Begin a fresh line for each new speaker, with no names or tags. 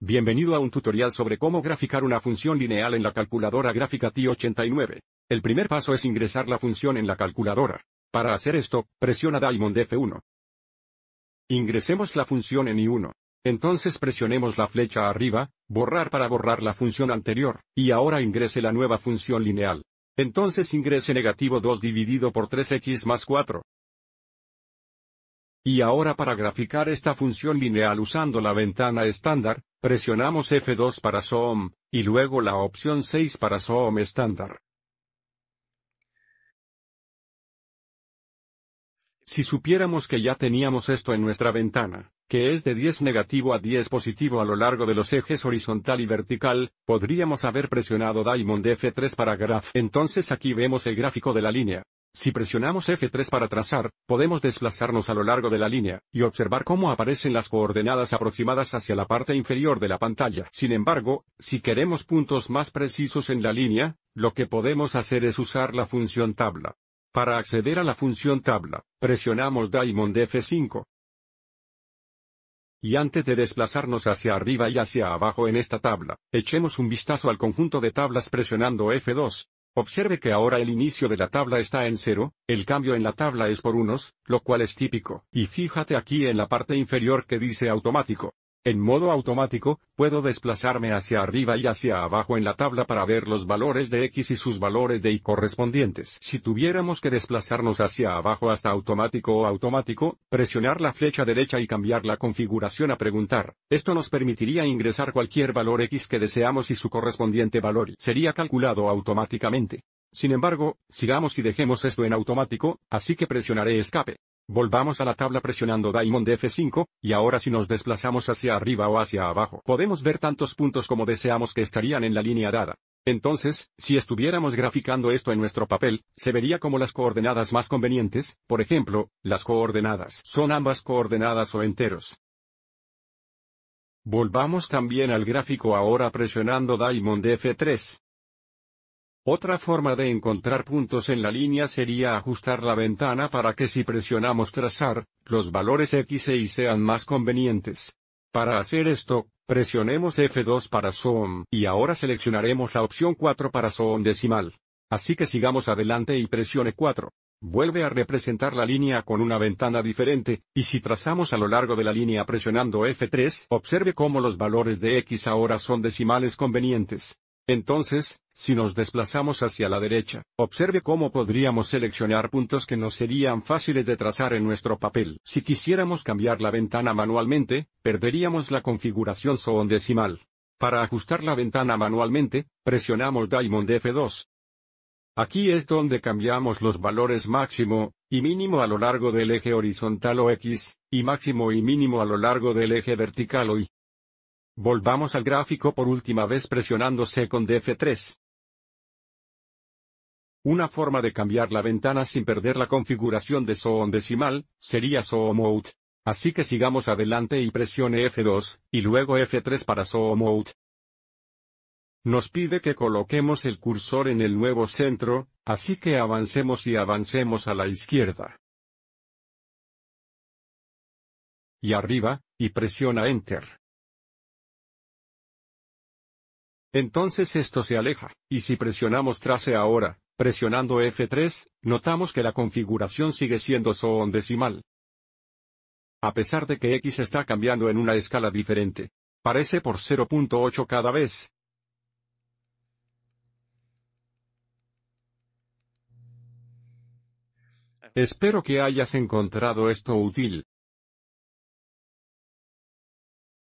Bienvenido a un tutorial sobre cómo graficar una función lineal en la calculadora gráfica TI-89. El primer paso es ingresar la función en la calculadora. Para hacer esto, presiona Diamond F1. Ingresemos la función en I1. Entonces presionemos la flecha arriba, borrar para borrar la función anterior, y ahora ingrese la nueva función lineal. Entonces ingrese negativo 2 dividido por 3x más 4. Y ahora para graficar esta función lineal usando la ventana estándar, presionamos F2 para SOM, y luego la opción 6 para Zoom estándar. Si supiéramos que ya teníamos esto en nuestra ventana, que es de 10 negativo a 10 positivo a lo largo de los ejes horizontal y vertical, podríamos haber presionado Diamond F3 para Graph. Entonces aquí vemos el gráfico de la línea. Si presionamos F3 para trazar, podemos desplazarnos a lo largo de la línea, y observar cómo aparecen las coordenadas aproximadas hacia la parte inferior de la pantalla. Sin embargo, si queremos puntos más precisos en la línea, lo que podemos hacer es usar la función tabla. Para acceder a la función tabla, presionamos Diamond F5. Y antes de desplazarnos hacia arriba y hacia abajo en esta tabla, echemos un vistazo al conjunto de tablas presionando F2. Observe que ahora el inicio de la tabla está en 0, el cambio en la tabla es por unos, lo cual es típico. Y fíjate aquí en la parte inferior que dice automático. En modo automático, puedo desplazarme hacia arriba y hacia abajo en la tabla para ver los valores de X y sus valores de Y correspondientes. Si tuviéramos que desplazarnos hacia abajo hasta automático o automático, presionar la flecha derecha y cambiar la configuración a preguntar. Esto nos permitiría ingresar cualquier valor X que deseamos y su correspondiente valor sería calculado automáticamente. Sin embargo, sigamos y dejemos esto en automático, así que presionaré escape. Volvamos a la tabla presionando Diamond F5, y ahora si nos desplazamos hacia arriba o hacia abajo podemos ver tantos puntos como deseamos que estarían en la línea dada. Entonces, si estuviéramos graficando esto en nuestro papel, se vería como las coordenadas más convenientes, por ejemplo, las coordenadas son ambas coordenadas o enteros. Volvamos también al gráfico ahora presionando Diamond F3. Otra forma de encontrar puntos en la línea sería ajustar la ventana para que si presionamos trazar, los valores X e Y sean más convenientes. Para hacer esto, presionemos F2 para zoom y ahora seleccionaremos la opción 4 para zoom decimal. Así que sigamos adelante y presione 4. Vuelve a representar la línea con una ventana diferente, y si trazamos a lo largo de la línea presionando F3, observe cómo los valores de X ahora son decimales convenientes. Entonces, si nos desplazamos hacia la derecha, observe cómo podríamos seleccionar puntos que nos serían fáciles de trazar en nuestro papel. Si quisiéramos cambiar la ventana manualmente, perderíamos la configuración decimal. Para ajustar la ventana manualmente, presionamos Diamond F2. Aquí es donde cambiamos los valores máximo y mínimo a lo largo del eje horizontal o X, y máximo y mínimo a lo largo del eje vertical o Y. Volvamos al gráfico por última vez presionando C con F3. Una forma de cambiar la ventana sin perder la configuración de Zoom decimal, sería Zoom Mode. Así que sigamos adelante y presione F2, y luego F3 para Zoom Mode. Nos pide que coloquemos el cursor en el nuevo centro, así que avancemos y avancemos a la izquierda. Y arriba, y presiona Enter. Entonces esto se aleja, y si presionamos trace ahora, presionando F3, notamos que la configuración sigue siendo soon decimal. A pesar de que X está cambiando en una escala diferente, parece por 0.8 cada vez, Espero que hayas encontrado esto útil.